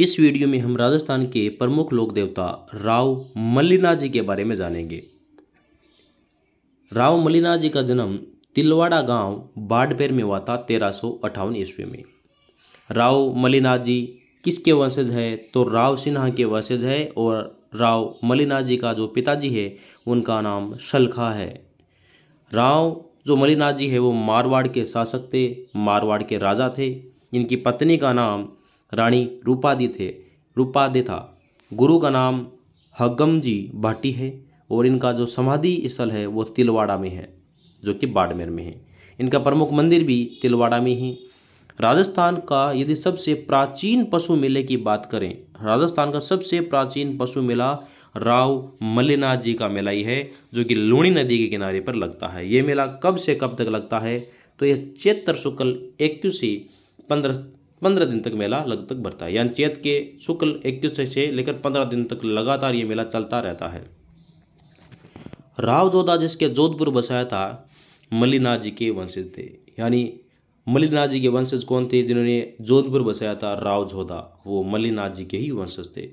इस वीडियो में हम राजस्थान के प्रमुख लोक देवता राव मल्लिनाथ जी के बारे में जानेंगे राव मल्लिनाथ जी का जन्म तिलवाड़ा गांव बाड़पेर में हुआ था तेरह ईस्वी में राव मल्लिनाथ जी किसके वंशज है तो राव सिन्हा के वंशज है और राव मलिनाथ जी का जो पिताजी है उनका नाम शलखा है राव जो मलिनाथ जी है वो मारवाड़ के शासक थे मारवाड़ के राजा थे इनकी पत्नी का नाम रानी रूपादि थे रूपादि था गुरु का नाम हगम जी भाटी है और इनका जो समाधि स्थल है वो तिलवाड़ा में है जो कि बाड़मेर में है इनका प्रमुख मंदिर भी तिलवाड़ा में ही राजस्थान का यदि सबसे प्राचीन पशु मेले की बात करें राजस्थान का सबसे प्राचीन पशु मेला राव मल्लिनाथ जी का मेला ही है जो कि लूणी नदी के किनारे पर लगता है ये मेला कब से कब तक लगता है तो यह चैत्र शुक्ल इक्कीस पंद्रह पंद्रह दिन तक मेला लगभग भरता है यानी चैत के शुक्ल इक्कीस से लेकर पंद्रह दिन तक लगातार ये मेला चलता रहता है राव जोधा जिसके जोधपुर बसाया था मलिना जी के वंशज थे यानी मलिना जी के वंशज कौन थे जिन्होंने जोधपुर बसाया था राव जोधा वो मलिना जी के ही वंशज थे